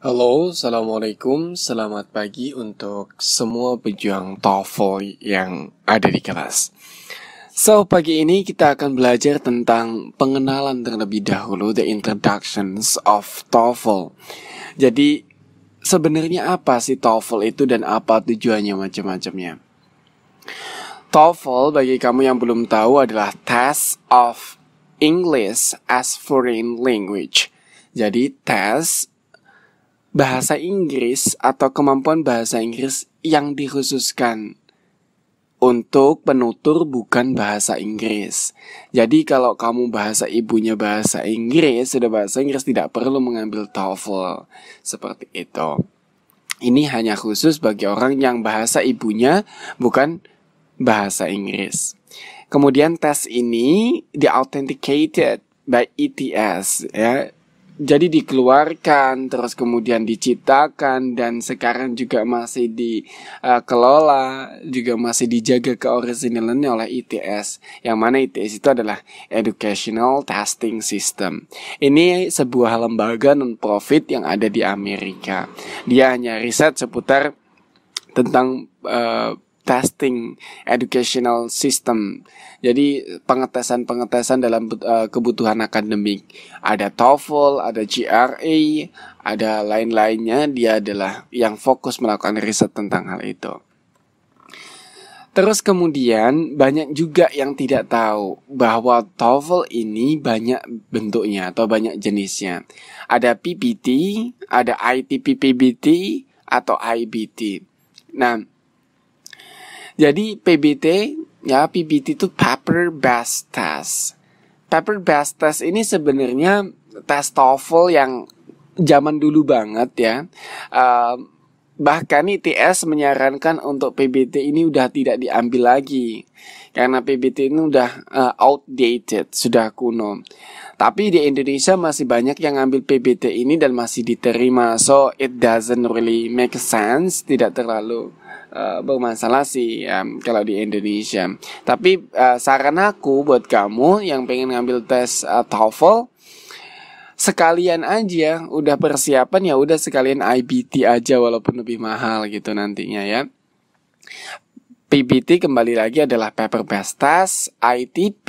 Halo, Assalamualaikum, selamat pagi untuk semua pejuang TOEFL yang ada di kelas So, pagi ini kita akan belajar tentang pengenalan terlebih dahulu, the introductions of TOEFL Jadi, sebenarnya apa sih TOEFL itu dan apa tujuannya macam-macamnya? TOEFL bagi kamu yang belum tahu adalah Test of English as Foreign Language. Jadi test bahasa Inggris atau kemampuan bahasa Inggris yang dikhususkan untuk penutur bukan bahasa Inggris. Jadi kalau kamu bahasa ibunya bahasa Inggris, sudah bahasa Inggris tidak perlu mengambil TOEFL seperti itu. Ini hanya khusus bagi orang yang bahasa ibunya bukan bahasa Inggris. Kemudian tes ini di authenticated by ETS ya jadi dikeluarkan terus kemudian diciptakan dan sekarang juga masih dikelola eh, uh, juga masih dijaga keoriginalannya oleh ITS yang mana ITS itu adalah Educational Testing System ini sebuah lembaga non profit yang ada di Amerika dia hanya riset seputar tentang uh, testing educational system. Jadi pengetesan-pengetesan dalam uh, kebutuhan akademik. Ada TOEFL, ada GRE, ada lain-lainnya. Dia adalah yang fokus melakukan riset tentang hal itu. Terus kemudian banyak juga yang tidak tahu bahwa TOEFL ini banyak bentuknya atau banyak jenisnya. Ada PPT, ada ITPPBT atau IBT. Nah, jadi PBT ya PBT itu paper based test. Paper based test ini sebenarnya tes TOEFL yang zaman dulu banget ya. Uh, bahkan ITS menyarankan untuk PBT ini udah tidak diambil lagi karena PBT ini udah uh, outdated, sudah kuno. Tapi di Indonesia masih banyak yang ngambil PBT ini dan masih diterima. So it doesn't really make sense, tidak terlalu Eh, bermasalah sih ya, kalau di Indonesia. Tapi uh, saran aku buat kamu yang pengen ngambil tes uh, TOEFL sekalian aja udah persiapan ya udah sekalian IBT aja walaupun lebih mahal gitu nantinya ya. PBT kembali lagi adalah paper based test, ITP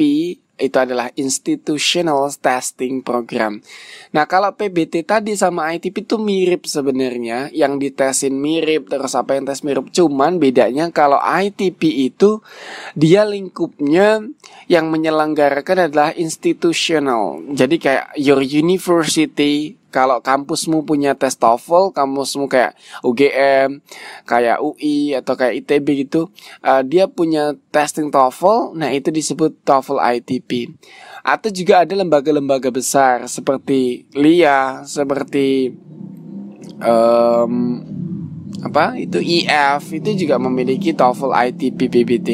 itu adalah institutional testing program. Nah, kalau PBT tadi sama ITP itu mirip sebenarnya, yang ditesin mirip terus apa yang tes mirip, cuman bedanya kalau ITP itu dia lingkupnya yang menyelenggarakan adalah institutional. Jadi kayak your university kalau kampusmu punya tes TOEFL, kampusmu kayak UGM, kayak UI atau kayak ITB gitu, uh, dia punya testing TOEFL. Nah, itu disebut TOEFL ITP. Atau juga ada lembaga-lembaga besar seperti LIA, seperti um, apa itu EF itu juga memiliki TOEFL ITP PBT.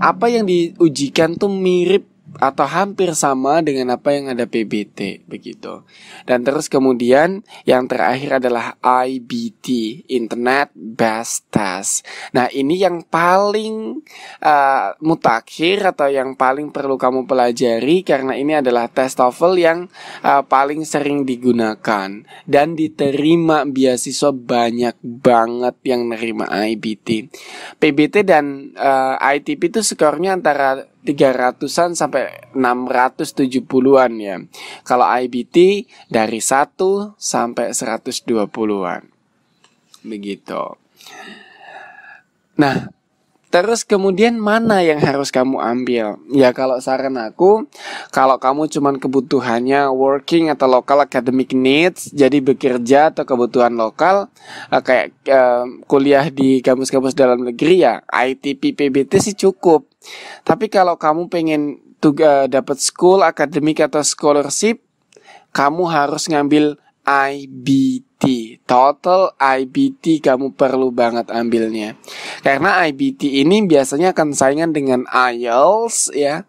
Apa yang diujikan tuh mirip atau hampir sama dengan apa yang ada PBT begitu. Dan terus kemudian yang terakhir adalah IBT Internet Best Test. Nah, ini yang paling uh, mutakhir atau yang paling perlu kamu pelajari karena ini adalah tes TOEFL yang uh, paling sering digunakan dan diterima beasiswa banyak banget yang nerima IBT. PBT dan uh, eh, ITP itu skornya antara 300-an sampai 670-an ya. Kalau IBT dari 1 sampai 120-an. Begitu. Nah, Terus kemudian mana yang harus kamu ambil? Ya kalau saran aku, kalau kamu cuman kebutuhannya working atau local academic needs, jadi bekerja atau kebutuhan lokal, eh, kayak eh, kuliah di kampus-kampus dalam negeri ya, ITP PBT sih cukup. Tapi kalau kamu pengen tuga, eh, dapat school akademik atau scholarship, kamu harus ngambil IBT. Total IBT kamu perlu banget ambilnya. Karena IBT ini biasanya akan saingan dengan IELTS ya.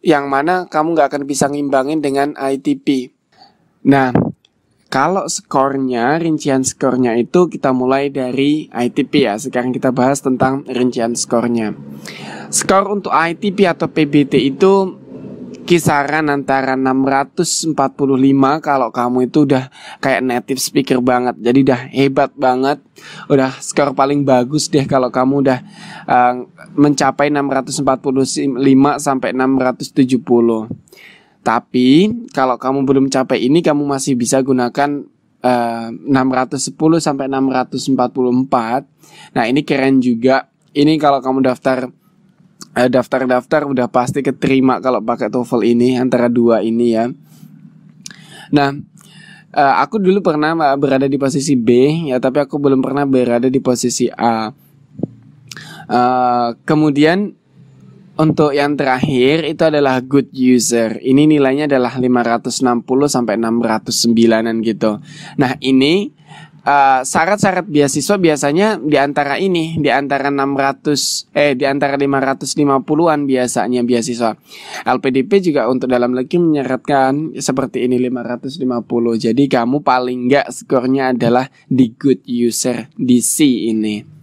Yang mana kamu nggak akan bisa ngimbangin dengan ITP. Nah, kalau skornya, rincian skornya itu kita mulai dari ITP ya. Sekarang kita bahas tentang rincian skornya. Skor untuk ITP atau PBT itu kisaran antara 645 kalau kamu itu udah kayak native speaker banget. Jadi udah hebat banget. Udah skor paling bagus deh kalau kamu udah uh, mencapai 645 sampai 670. Tapi kalau kamu belum capai ini kamu masih bisa gunakan eh, uh, 610 sampai 644. Nah, ini keren juga. Ini kalau kamu daftar eh, daftar-daftar uh, udah pasti keterima kalau pakai TOEFL ini antara dua ini ya. Nah, uh, aku dulu pernah berada di posisi B ya, tapi aku belum pernah berada di posisi A. Uh, kemudian untuk yang terakhir itu adalah good user. Ini nilainya adalah 560 sampai 609-an gitu. Nah, ini eh, syarat-syarat uh, beasiswa biasanya di antara ini, di antara 600 eh di antara 550-an biasanya beasiswa. LPDP juga untuk dalam negeri menyeratkan seperti ini 550. Jadi kamu paling nggak skornya adalah di good user di C ini.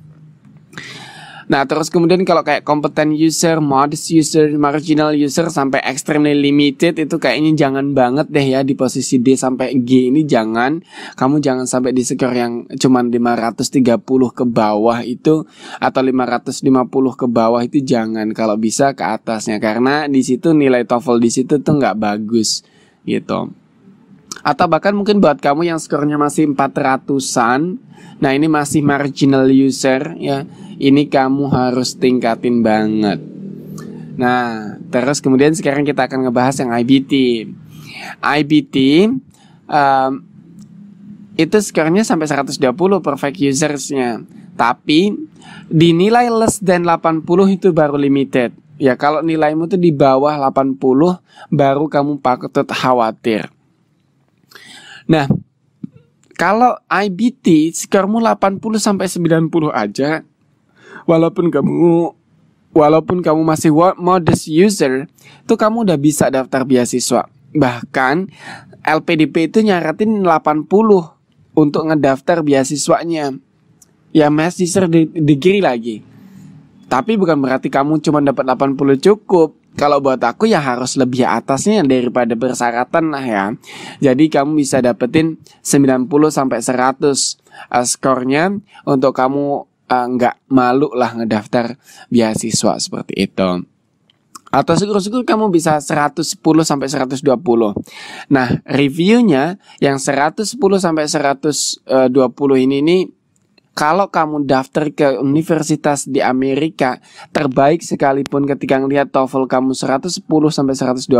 Nah, terus kemudian kalau kayak competent user, modest user, marginal user sampai extremely limited itu kayaknya jangan banget deh ya di posisi D sampai G ini jangan kamu jangan sampai di skor yang cuman 530 ke bawah itu atau 550 ke bawah itu jangan kalau bisa ke atasnya karena di situ nilai TOEFL di situ tuh nggak bagus gitu atau bahkan mungkin buat kamu yang skornya masih 400-an nah ini masih marginal user ya ini kamu harus tingkatin banget. Nah, terus kemudian sekarang kita akan ngebahas yang IBT. IBT um, itu skornya sampai 120 perfect usersnya. Tapi dinilai less than 80 itu baru limited. Ya kalau nilaimu itu di bawah 80 baru kamu patut khawatir. Nah, kalau IBT skormu 80 sampai 90 aja walaupun kamu walaupun kamu masih modest user, tuh kamu udah bisa daftar beasiswa. Bahkan LPDP itu nyaratin 80 untuk ngedaftar beasiswanya. Ya master degree lagi. Tapi bukan berarti kamu cuma dapat 80 cukup. Kalau buat aku ya harus lebih atasnya daripada persyaratan lah ya. Jadi kamu bisa dapetin 90 sampai 100 eh, skornya untuk kamu Eh, nggak uh, malu lah ngedaftar beasiswa seperti itu. Atau syukur-syukur kamu bisa 110 sampai 120. Nah, reviewnya yang 110 sampai 120 eh, ini nih kalau kamu daftar ke universitas di Amerika terbaik sekalipun ketika ngelihat TOEFL kamu 110 sampai 120,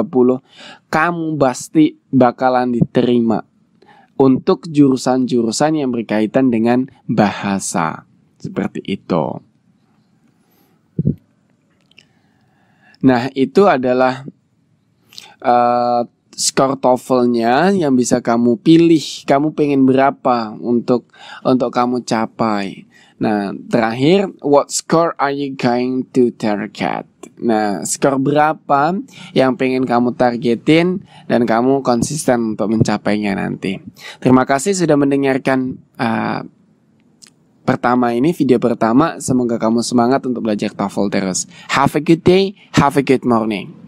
kamu pasti bakalan diterima untuk jurusan-jurusan yang berkaitan dengan bahasa. Seperti itu. Nah, itu adalah uh, skor TOEFL-nya yang bisa kamu pilih. Kamu pengen berapa untuk untuk kamu capai. Nah, terakhir, what score are you going to target? Nah, skor berapa yang pengen kamu targetin dan kamu konsisten untuk mencapainya nanti. Terima kasih sudah mendengarkan uh, Pertama ini video pertama, semoga kamu semangat untuk belajar TOEFL terus. Have a good day, have a good morning.